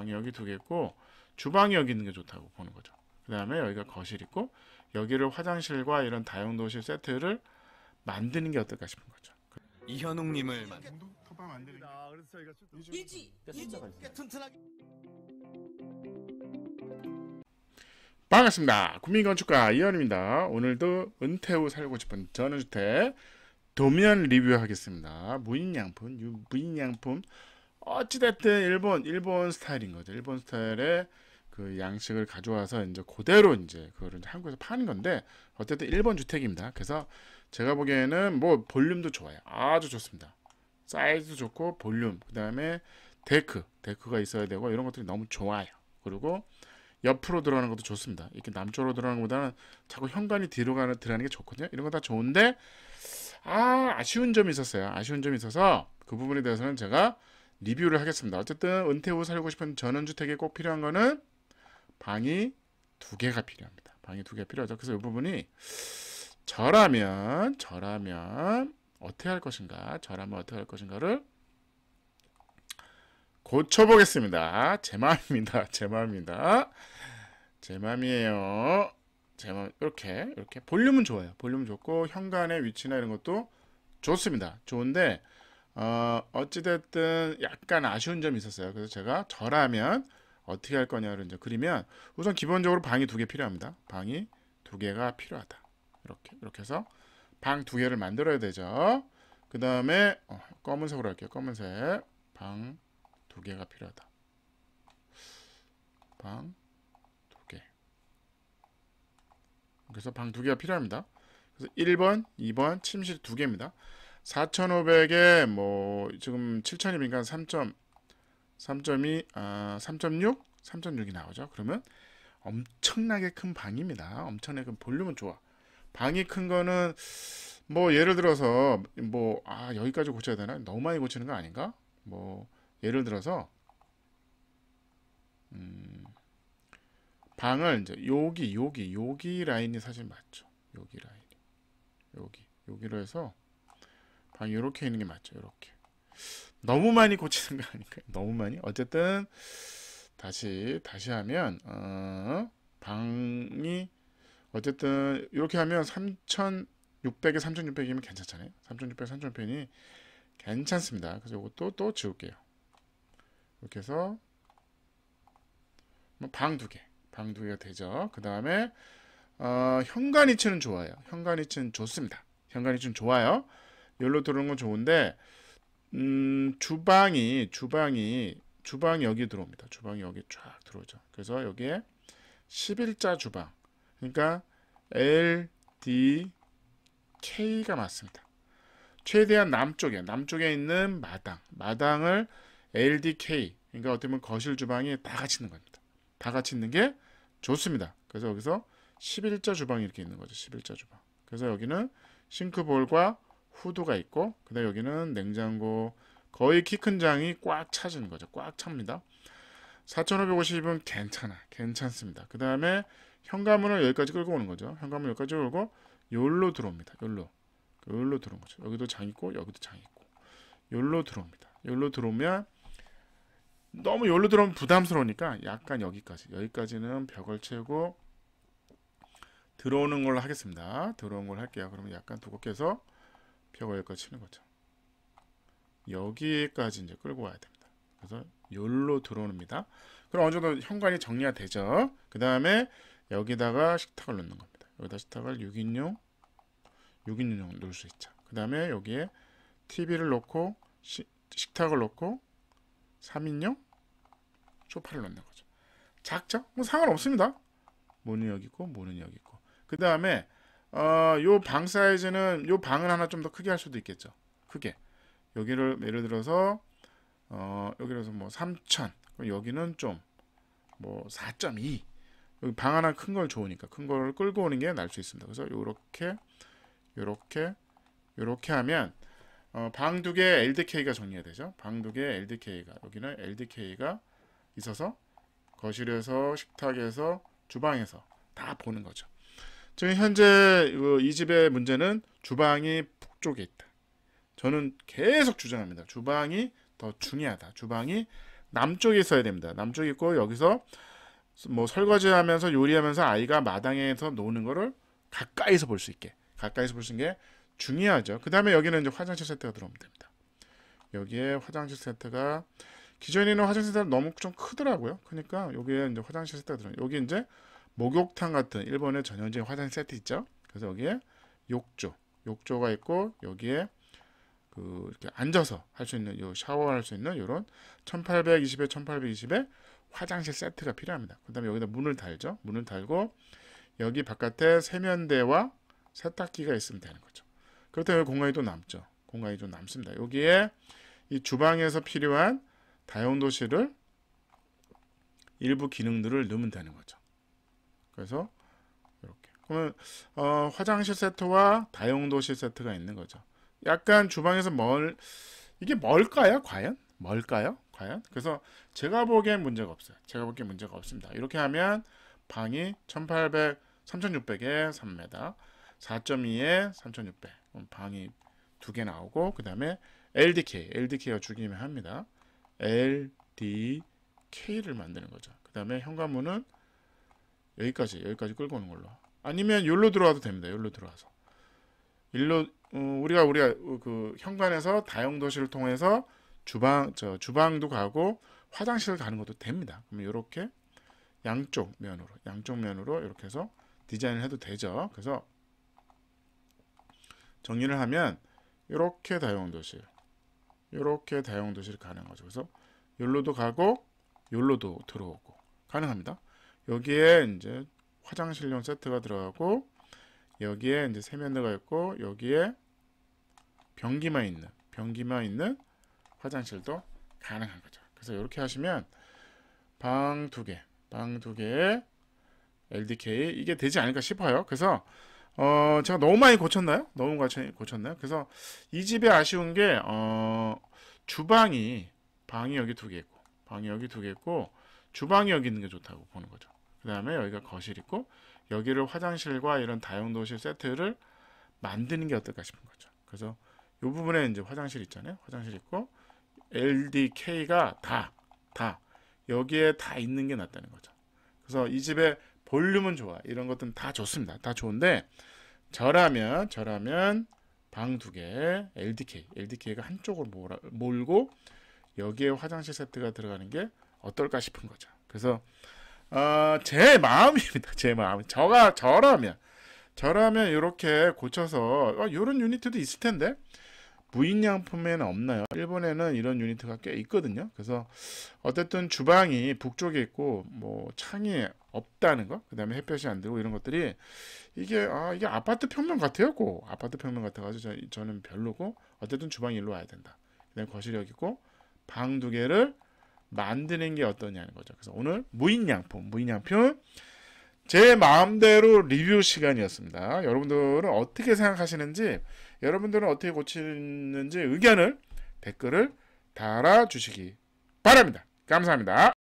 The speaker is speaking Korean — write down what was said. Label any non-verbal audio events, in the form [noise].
방이 여기 두개 있고 주방이 여기 있는 게 좋다고 보는 거죠. 그 다음에 여기가 거실 있고 여기를 화장실과 이런 다용도실 세트를 만드는 게 어떨까 싶은 거죠. 이현웅님을 아, 네, 반갑습니다. 국민건축가 이현입니다. 오늘도 은퇴 후 살고 싶은 전원주택 도면 리뷰하겠습니다. 무인양품, 무인양품 어찌됐든 일본 일본 스타일인 거죠. 일본 스타일의 그 양식을 가져와서 이제 그대로 이제 그거를 한국에서 파는 건데 어쨌든 일본 주택입니다. 그래서 제가 보기에는 뭐 볼륨도 좋아요. 아주 좋습니다. 사이즈도 좋고 볼륨 그 다음에 데크 데크가 있어야 되고 이런 것들이 너무 좋아요. 그리고 옆으로 들어가는 것도 좋습니다. 이렇게 남쪽으로 들어가는 것보다는 자꾸 현관이 뒤로 가는 들어가는 게 좋거든요. 이런 거 다 좋은데 아 아쉬운 점이 있었어요. 아쉬운 점이 있어서 그 부분에 대해서는 제가 리뷰를 하겠습니다. 어쨌든 은퇴 후 살고 싶은 전원주택에 꼭 필요한 거는 방이 두 개가 필요합니다. 방이 두 개가 필요하죠. 그래서 이 부분이 저라면 저라면 어떻게 할 것인가 저라면 어떻게 할 것인가를 고쳐보겠습니다. 제 마음입니다. [laughs] 제 마음입니다. 제 마음이에요. 제 마음 이렇게 이렇게 볼륨은 좋아요. 볼륨 좋고 현관의 위치나 이런 것도 좋습니다. 좋은데 어, 어찌됐든 약간 아쉬운 점이 있었어요. 그래서 제가 저라면 어떻게 할 거냐를 이제 그리면 우선 기본적으로 방이 두 개 필요합니다. 방이 두 개가 필요하다. 이렇게 이렇게 해서 방 두 개를 만들어야 되죠. 그 다음에 어, 검은색으로 할게요. 검은색 방 두 개가 필요하다. 방 두 개. 그래서 방 두 개가 필요합니다. 그래서 1번, 2번 침실 두 개입니다. 4,500에 뭐 지금 7,200이니까 3 3.2 아, 3.6 3.6이 나오죠. 그러면 엄청나게 큰 방입니다. 엄청나게 큰 볼륨은 좋아. 방이 큰 거는 뭐 예를 들어서 뭐 아 여기까지 고쳐야 되나? 너무 많이 고치는 거 아닌가? 뭐 예를 들어서 음 방을 이제 여기 여기 여기 라인이 사실 맞죠. 여기 라인. 여기 여기로 해서 방이 아, 렇게 있는 게 맞죠. 이렇게. 너무 많이 고치는 거 아닌가요? 너무 많이? 어쨌든 다시 다시 하면 어, 방이 어쨌든 이렇게 하면 3,600에 3,600이면 괜찮잖아요. 3,600, 3,600이 괜찮습니다. 그래서 이것도 또 지울게요. 이렇게 해서 뭐 방두 개, 방 두 개가 되죠. 그 다음에 어, 현관 위치는 좋아요. 현관 위치는 좋습니다. 현관 위치는 좋아요. 열로 들어오는 건 좋은데 음, 주방이 주방이 주방이 여기 들어옵니다. 주방이 여기 쫙 들어오죠. 그래서 여기에 11자 주방 그러니까 L, D, K가 맞습니다. 최대한 남쪽에 남쪽에 있는 마당 마당을 L, D, K 그러니까 어떻게 보면 거실 주방이 다 같이 있는 겁니다. 다 같이 있는 게 좋습니다. 그래서 여기서 11자 주방 이렇게 있는 거죠. 11자 주방. 그래서 여기는 싱크볼과 후드가 있고 그다음 여기는 냉장고 거의 키 큰 장이 꽉차지 거죠. 꽉 찹니다. 4,550은 괜찮아. 괜찮습니다. 그 다음에 현관문을 여기까지 끌고 오는 거죠. 현관문 여기까지 끌고 열로 들어옵니다. 열로. 열로 들어온 거죠. 여기도 장 있고 여기도 장 있고 열로 들어옵니다. 열로 들어오면 너무 열로 들어오면 부담스러우니까 약간 여기까지. 여기까지는 벽을 채우고 들어오는 걸로 하겠습니다. 들어온 걸 할게요. 그러면 약간 두껍게 해서 벽을 여기까지 치는 거죠. 여기까지 이제 끌고 와야 됩니다. 그래서 열로 들어옵니다. 그럼 어느 정도 현관이 정리가 되죠. 그 다음에 여기다가 식탁을 넣는 겁니다. 여기다 식탁을 6인용, 6인용 넣을 수 있죠. 그 다음에 여기에 TV를 넣고 시, 식탁을 넣고 3인용 소파를 넣는 거죠. 작죠? 뭐 상관없습니다. 문은 여기 있고 문은 여기 있고 그 다음에 어, 요방 사이즈는 요 방을 하나 좀 더 크게 할 수도 있겠죠. 크게. 여기를 예를 들어서 어, 여기로서 뭐3 0 여기는 좀 뭐 4.2. 여기 방 하나 큰 걸 좋으니까 큰 걸 끌고 오는 게 날 수 있습니다. 그래서 요렇게 요렇게 요렇게 하면 어, 방 두 개 LDK가 정리가 되죠. 방 두 개 LDK가 여기는 LDK가 있어서 거실에서 식탁에서 주방에서 다 보는 거죠. 지금 현재 그 이 집의 문제는 주방이 북쪽에 있다. 저는 계속 주장합니다. 주방이 더 중요하다. 주방이 남쪽에 있어야 됩니다. 남쪽에 있고 여기서 뭐 설거지하면서 요리하면서 아이가 마당에서 노는 거를 가까이서 볼 수 있게 가까이서 볼 수 있는 게 중요하죠. 그 다음에 여기는 이제 화장실 세트가 들어오면 됩니다. 여기에 화장실 세트가 기존에는 화장실 세트가 너무 좀 크더라고요. 그러니까 여기에 이제 화장실 세트가 들어 여기 이제 목욕탕 같은 일본의 전형적인 화장실 세트 있죠. 그래서 여기에 욕조, 욕조가 있고 여기에 그 이렇게 앉아서 할 수 있는 요 샤워할 수 있는 요런 1820에 1820에 화장실 세트가 필요합니다. 그다음에 여기다 문을 달죠. 문을 달고 여기 바깥에 세면대와 세탁기가 있으면 되는 거죠. 그렇다면 공간이 또 남죠. 공간이 좀 남습니다. 여기에 이 주방에서 필요한 다용도실을 일부 기능들을 넣으면 되는 거죠. 그래서 이렇게 그러면 어, 화장실 세트와 다용도실 세트가 있는 거죠. 약간 주방에서 멀 이게 뭘까요? 과연 뭘까요? 과연 그래서 제가 보기엔 문제가 없어요. 제가 보기엔 문제가 없습니다. 이렇게 하면 방이 1800 3600에 3m 4.2에 3600 방이 두 개 나오고 그 다음에 LDK LDK가 죽이면 합니다. LDK를 만드는 거죠. 그 다음에 현관문은 여기까지 여기까지 끌고 오는 걸로 아니면 여기로 들어와도 됩니다 여기로 들어와서 일로 음, 우리가 우리가 그 현관에서 다용도실을 통해서 주방 저 주방도 가고 화장실 가는 것도 됩니다 그럼 이렇게 양쪽 면으로 양쪽 면으로 이렇게 해서 디자인을 해도 되죠 그래서 정리를 하면 이렇게 다용도실 이렇게 다용도실 가능하죠 그래서 여기로도 가고 여기로도 들어오고 가능합니다 여기에 이제 화장실용 세트가 들어가고 여기에 이제 세면대가 있고 여기에 변기만 있는 변기만 있는 화장실도 가능한 거죠. 그래서 이렇게 하시면 방 두 개, 방 두 개에 LDK 이게 되지 않을까 싶어요. 그래서 어 제가 너무 많이 고쳤나요? 너무 고쳤나요? 그래서 이 집에 아쉬운 게어 주방이 방이 여기 두 개 있고 방이 여기 두 개 있고 주방이 여기 있는 게 좋다고 보는 거죠. 그 다음에 여기가 거실 있고 여기를 화장실과 이런 다용도실 세트를 만드는 게 어떨까 싶은 거죠. 그래서 이 부분에 이제 화장실 있잖아요. 화장실 있고 LDK가 다, 다 여기에 다 있는 게 낫다는 거죠. 그래서 이 집의 볼륨은 좋아. 이런 것들은 다 좋습니다. 다 좋은데 저라면 저라면 방 두 개, LDK, LDK가 한쪽을 몰아, 몰고 여기에 화장실 세트가 들어가는 게 어떨까 싶은 거죠. 그래서 어, 제 마음입니다. 제 마음. 저가 저라면 저라면 이렇게 고쳐서 이런 어, 유니트도 있을 텐데 무인양품에는 없나요? 일본에는 이런 유니트가 꽤 있거든요. 그래서 어쨌든 주방이 북쪽에 있고 뭐 창이 없다는 거, 그다음에 햇볕이 안 들고 이런 것들이 이게 아 이게 아파트 평면 같아요, 꼭 아파트 평면 같아가지고 저, 저는 별로고 어쨌든 주방 일로 와야 된다. 그다음 거실 여기 있고 방 두 개를 만드는 게 어떠냐는 거죠. 그래서 오늘 무인양품, 무인양품 제 마음대로 리뷰 시간이었습니다. 여러분들은 어떻게 생각하시는지, 여러분들은 어떻게 고치는지 의견을 댓글을 달아주시기 바랍니다. 감사합니다.